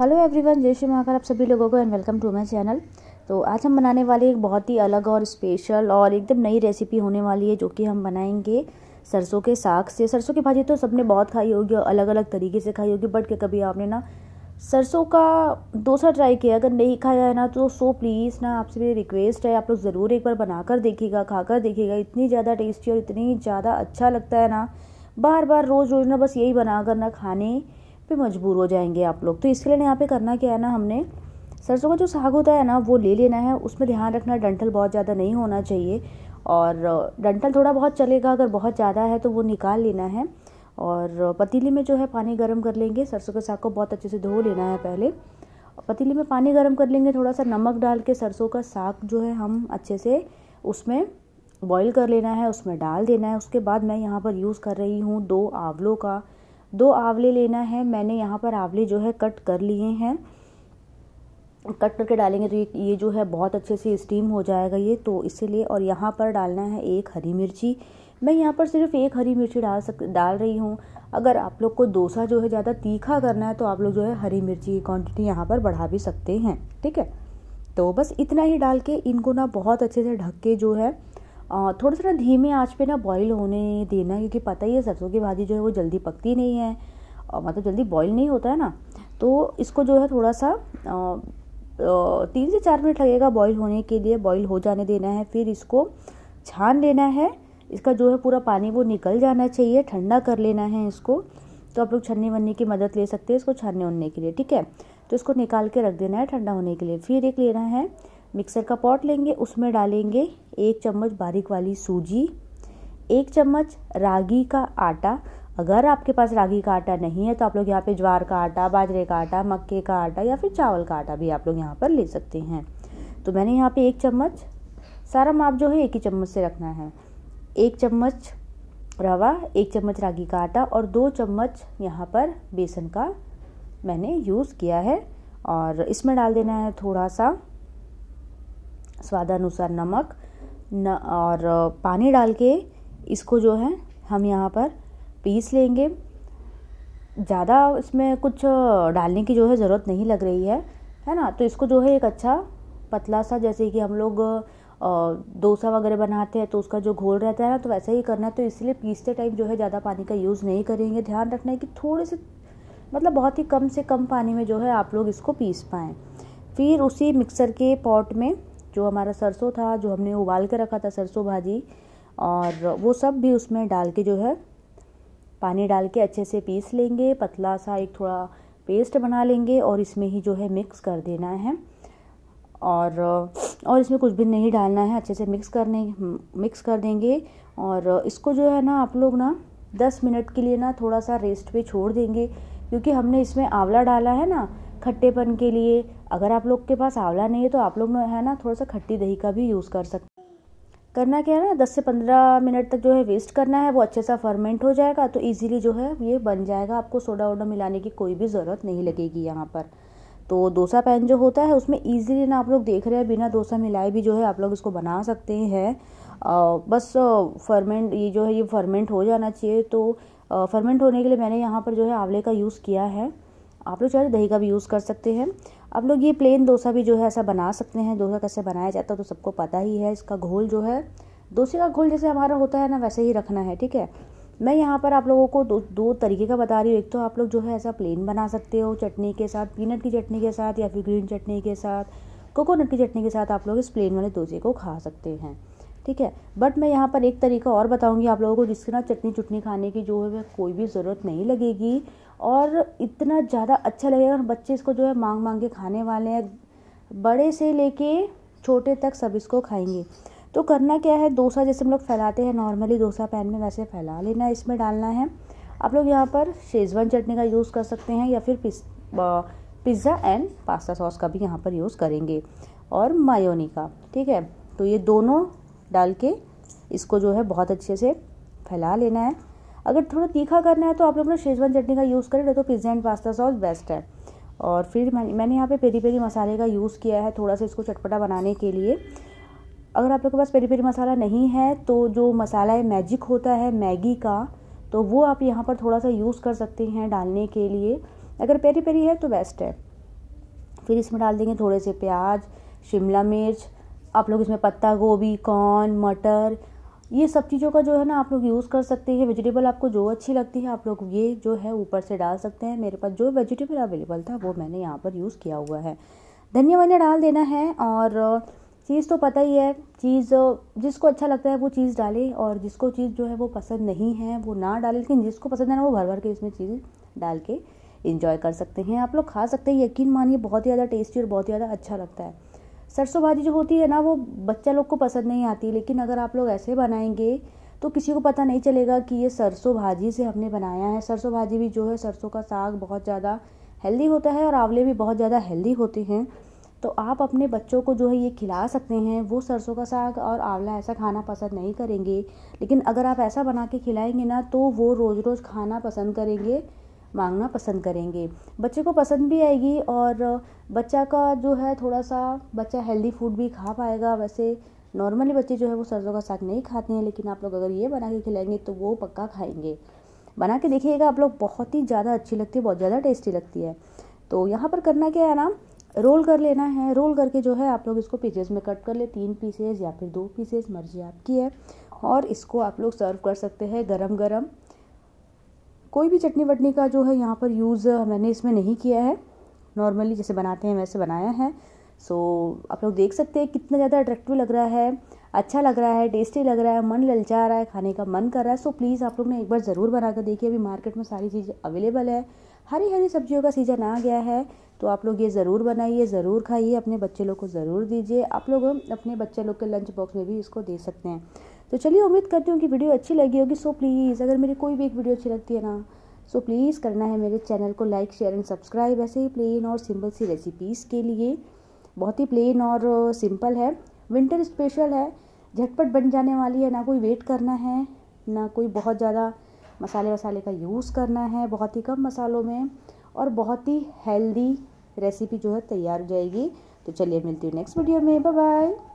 hello everyone जय श्री महाकाल आप सभी लोगों को and welcome to my channel तो आज हम बनाने वाले एक बहुत ही अलग और स्पेशल और एकदम नई रेसिपी होने वाली है जो कि हम बनाएंगे सरसों के साग से सरसों की भाजी तो सबने बहुत खाई होगी और अलग अलग तरीके से खाई होगी बट क्या कभी आपने ना सरसों का दूसरा ट्राई किया अगर नहीं खाया है ना तो सो प्लीज़ ना आपसे मेरी रिक्वेस्ट है आप लोग ज़रूर एक बार बनाकर देखिएगा खाकर देखिएगा इतनी ज़्यादा टेस्टी और इतनी ज़्यादा अच्छा लगता है ना बार बार रोज़ रोज़ ना बस यही बनाकर ना खाने पे मजबूर हो जाएंगे आप लोग तो इसके लिए यहाँ पे करना क्या है ना हमने सरसों का जो साग होता है ना वो ले लेना है उसमें ध्यान रखना डंठल बहुत ज़्यादा नहीं होना चाहिए और डंठल थोड़ा बहुत चलेगा अगर बहुत ज़्यादा है तो वो निकाल लेना है और पतीली में जो है पानी गर्म कर लेंगे सरसों के साग को बहुत अच्छे से धो लेना है पहले पतीली में पानी गर्म कर लेंगे थोड़ा सा नमक डाल के सरसों का साग जो है हम अच्छे से उसमें बॉईल कर लेना है उसमें डाल देना है उसके बाद मैं यहाँ पर यूज़ कर रही हूँ दो आंवलों का दो आंवले लेना है मैंने यहाँ पर आंवले जो है कट कर लिए हैं कट करके डालेंगे तो ये जो है बहुत अच्छे से स्टीम हो जाएगा ये तो इसीलिए और यहाँ पर डालना है एक हरी मिर्ची मैं यहाँ पर सिर्फ एक हरी मिर्ची डाल सक डाल रही हूँ अगर आप लोग को डोसा जो है ज़्यादा तीखा करना है तो आप लोग जो है हरी मिर्ची की क्वांटिटी यहाँ पर बढ़ा भी सकते हैं ठीक है तो बस इतना ही डाल के इनको ना बहुत अच्छे से ढक के जो है थोड़ा सा ना धीमे आँच पे ना बॉईल होने देना क्योंकि पता ही है सरसों की भाजी जो है वो जल्दी पकती नहीं है और मतलब जल्दी बॉईल नहीं होता है ना तो इसको जो है थोड़ा सा तीन से चार मिनट लगेगा बॉईल होने के लिए बॉईल हो जाने देना है फिर इसको छान लेना है इसका जो है पूरा पानी वो निकल जाना चाहिए ठंडा कर लेना है इसको तो आप लोग छन्नी वन्नी की मदद ले सकते हैं इसको छानने उनने के लिए ठीक है तो इसको निकाल के रख देना है ठंडा होने के लिए फिर एक लेना है मिक्सर का पॉट लेंगे उसमें डालेंगे एक चम्मच बारीक वाली सूजी एक चम्मच रागी का आटा अगर आपके पास रागी का आटा नहीं है तो आप लोग यहाँ पे ज्वार का आटा बाजरे का आटा मक्के का आटा या फिर चावल का आटा भी आप लोग यहाँ पर ले सकते हैं तो मैंने यहाँ पे एक चम्मच सारा माप जो है एक ही चम्मच से रखना है एक चम्मच रवा एक चम्मच रागी का आटा और दो चम्मच यहाँ पर बेसन का मैंने यूज़ किया है और इसमें डाल देना है थोड़ा सा स्वादानुसार नमक न और पानी डाल के इसको जो है हम यहाँ पर पीस लेंगे ज़्यादा इसमें कुछ डालने की जो है ज़रूरत नहीं लग रही है है ना तो इसको जो है एक अच्छा पतला सा जैसे कि हम लोग डोसा वगैरह बनाते हैं तो उसका जो घोल रहता है ना तो वैसा ही करना है तो इसलिए पीसते टाइम जो है ज़्यादा पानी का यूज़ नहीं करेंगे ध्यान रखना है कि थोड़े से मतलब बहुत ही कम से कम पानी में जो है आप लोग इसको पीस पाएँ फिर उसी मिक्सर के पॉट में जो हमारा सरसों था जो हमने उबाल के रखा था सरसों भाजी और वो सब भी उसमें डाल के जो है पानी डाल के अच्छे से पीस लेंगे पतला सा एक थोड़ा पेस्ट बना लेंगे और इसमें ही जो है मिक्स कर देना है और और इसमें कुछ भी नहीं डालना है अच्छे से मिक्स करने मिक्स कर देंगे और इसको जो है ना आप लोग ना दस मिनट के लिए ना थोड़ा सा रेस्ट पे छोड़ देंगे क्योंकि हमने इसमें आंवला डाला है ना खट्टेपन के लिए अगर आप लोग के पास आंवला नहीं है तो आप लोग है ना थोड़ा सा खट्टी दही का भी यूज़ कर सकते करना क्या है ना दस से पंद्रह मिनट तक जो है वेस्ट करना है वो अच्छे सा फर्मेंट हो जाएगा तो इजीली जो है ये बन जाएगा आपको सोडा वोडा मिलाने की कोई भी ज़रूरत नहीं लगेगी यहाँ पर तो डोसा पैन जो होता है उसमें ईजिली ना आप लोग देख रहे हैं बिना डोसा मिलाए भी जो है आप लोग इसको बना सकते हैं बस फर्मेंट ये जो है ये फर्मेंट हो जाना चाहिए तो फर्मेंट होने के लिए मैंने यहाँ पर जो है आंवले का यूज़ किया है आप लोग चाहे तो दही का भी यूज़ कर सकते हैं आप लोग ये प्लेन डोसा भी जो है ऐसा बना सकते हैं डोसा कैसे बनाया जाता है तो सबको पता ही है इसका घोल जो है डोसे का घोल जैसे हमारा होता है ना वैसे ही रखना है ठीक है मैं यहाँ पर आप लोगों को दो दो तरीके का बता रही हूँ एक तो आप लोग जो है ऐसा प्लेन बना सकते हो चटनी के साथ पीनट की चटनी के साथ या फिर ग्रीन चटनी के साथ कोकोनट की चटनी के साथ आप लोग इस प्लेन वाले डोसे को खा सकते हैं ठीक है बट मैं यहाँ पर एक तरीका और बताऊँगी आप लोगों को जिसके ना चटनी चुटनी खाने की जो है कोई भी ज़रूरत नहीं लगेगी और इतना ज़्यादा अच्छा लगेगा और बच्चे इसको जो है मांग मांग के खाने वाले हैं बड़े से लेके छोटे तक सब इसको खाएंगे तो करना क्या है डोसा जैसे हम लोग फैलाते हैं नॉर्मली डोसा पैन में वैसे फैला लेना है इसमें डालना है आप लोग यहाँ पर शेजवान चटनी का यूज़ कर सकते हैं या फिर पिज़्ज़ा एंड पास्ता सॉस का भी यहाँ पर यूज़ करेंगे और मायोनी का ठीक है तो ये दोनों डाल के इसको जो है बहुत अच्छे से फैला लेना है अगर थोड़ा तीखा करना है तो आप लोग ना शेजवान चटनी का यूज़ करें तो pizza and pasta sauce best है और फिर मैं, मैंने यहाँ पे पेरी पेरी मसाले का यूज़ किया है थोड़ा सा इसको चटपटा बनाने के लिए अगर आप लोग के पास पेरी पेरी मसाला नहीं है तो जो मसाला है मैजिक होता है मैगी का तो वो आप यहाँ पर थोड़ा सा यूज़ कर सकते हैं डालने के लिए अगर पेरी पेरी है तो बेस्ट है फिर इसमें डाल देंगे थोड़े से प्याज शिमला मिर्च आप लोग इसमें पत्ता गोभी कॉर्न मटर ये सब चीज़ों का जो है ना आप लोग यूज़ कर सकते हैं वेजिटेबल आपको जो अच्छी लगती है आप लोग ये जो है ऊपर से डाल सकते हैं मेरे पास जो वेजिटेबल अवेलेबल था वो मैंने यहाँ पर यूज़ किया हुआ है धनिया वनिया डाल देना है और चीज़ तो पता ही है चीज़ जिसको अच्छा लगता है वो चीज़ डाले और जिसको चीज़ जो है वो पसंद नहीं है वो ना डाले लेकिन जिसको पसंद है ना वो भर भर के इसमें चीज़ डाल के इंजॉय कर सकते हैं आप लोग खा सकते हैं यकीन मानिए बहुत ही ज़्यादा टेस्टी और बहुत ही ज़्यादा अच्छा लगता है सरसों भाजी जो होती है ना वो बच्चा लोग को पसंद नहीं आती लेकिन अगर आप लोग ऐसे बनाएंगे तो किसी को पता नहीं चलेगा कि ये सरसों भाजी से हमने बनाया है सरसों भाजी भी जो है सरसों का साग बहुत ज़्यादा हेल्दी होता है और आंवले भी बहुत ज़्यादा हेल्दी होते हैं तो आप अपने बच्चों को जो है ये खिला सकते हैं वो सरसों का साग और आंवला ऐसा खाना पसंद नहीं करेंगे लेकिन अगर आप ऐसा बना के खिलाएंगे ना तो वो रोज़ रोज़ खाना पसंद करेंगे मांगना पसंद करेंगे बच्चे को पसंद भी आएगी और बच्चा का जो है थोड़ा सा बच्चा हेल्दी फूड भी खा पाएगा वैसे नॉर्मली बच्चे जो है वो सरसों का साग नहीं खाते हैं लेकिन आप लोग अगर ये बना के खिलाएंगे तो वो पक्का खाएंगे बना के देखिएगा आप लोग बहुत ही ज़्यादा अच्छी लगती है बहुत ज़्यादा टेस्टी लगती है तो यहाँ पर करना क्या है ना रोल कर लेना है रोल करके जो है आप लोग इसको पीसेस में कट कर ले तीन पीसेस या फिर दो पीसेस मर्जी आपकी है और इसको आप लोग सर्व कर सकते हैं गरम गरम कोई भी चटनी वटनी का जो है यहाँ पर यूज़ मैंने इसमें नहीं किया है नॉर्मली जैसे बनाते हैं वैसे बनाया है सो so, आप लोग देख सकते हैं कितना ज़्यादा अट्रैक्टिव लग रहा है अच्छा लग रहा है टेस्टी लग रहा है मन ललचा रहा है खाने का मन कर रहा है सो so, प्लीज़ आप लोग ने एक बार ज़रूर बना कर देखिए अभी मार्केट में सारी चीज़ें अवेलेबल है हरी हरी सब्जियों का सीज़न आ गया है तो आप लोग ये ज़रूर बनाइए ज़रूर खाइए अपने बच्चे लोग को ज़रूर दीजिए आप लोग अपने बच्चे लोग के लंच बॉक्स में भी इसको दे सकते हैं तो चलिए उम्मीद करती हूँ कि वीडियो अच्छी लगी होगी सो प्लीज़ अगर मेरी कोई भी एक वीडियो अच्छी लगती है ना सो प्लीज़ करना है मेरे चैनल को लाइक शेयर एंड सब्सक्राइब ऐसे ही प्लेन और सिंपल सी रेसिपीज़ के लिए बहुत ही प्लेन और सिंपल है विंटर स्पेशल है झटपट बन जाने वाली है ना कोई वेट करना है ना कोई बहुत ज़्यादा मसाले वसाले का यूज़ करना है बहुत ही कम मसालों में और बहुत ही हेल्दी रेसिपी जो है तैयार हो जाएगी तो चलिए मिलती हूँ नेक्स्ट वीडियो में बाय बाय